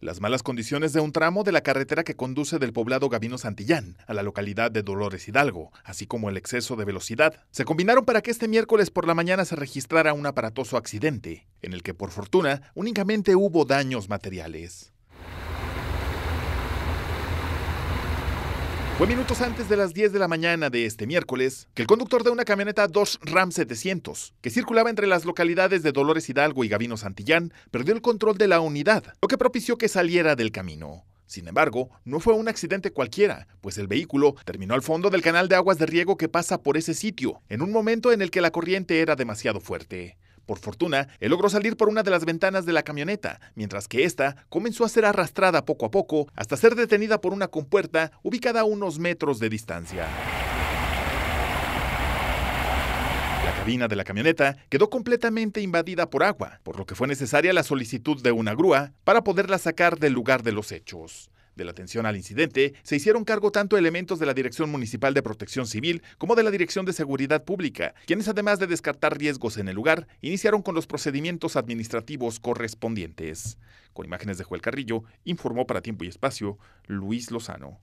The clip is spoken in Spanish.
Las malas condiciones de un tramo de la carretera que conduce del poblado Gavino Santillán a la localidad de Dolores Hidalgo, así como el exceso de velocidad, se combinaron para que este miércoles por la mañana se registrara un aparatoso accidente, en el que por fortuna únicamente hubo daños materiales. Fue minutos antes de las 10 de la mañana de este miércoles que el conductor de una camioneta Dodge Ram 700, que circulaba entre las localidades de Dolores Hidalgo y Gavino Santillán, perdió el control de la unidad, lo que propició que saliera del camino. Sin embargo, no fue un accidente cualquiera, pues el vehículo terminó al fondo del canal de aguas de riego que pasa por ese sitio, en un momento en el que la corriente era demasiado fuerte. Por fortuna, él logró salir por una de las ventanas de la camioneta, mientras que esta comenzó a ser arrastrada poco a poco hasta ser detenida por una compuerta ubicada a unos metros de distancia. La cabina de la camioneta quedó completamente invadida por agua, por lo que fue necesaria la solicitud de una grúa para poderla sacar del lugar de los hechos. De la atención al incidente se hicieron cargo tanto elementos de la Dirección Municipal de Protección Civil como de la Dirección de Seguridad Pública, quienes además de descartar riesgos en el lugar, iniciaron con los procedimientos administrativos correspondientes. Con imágenes de Joel Carrillo, informó para Tiempo y Espacio Luis Lozano.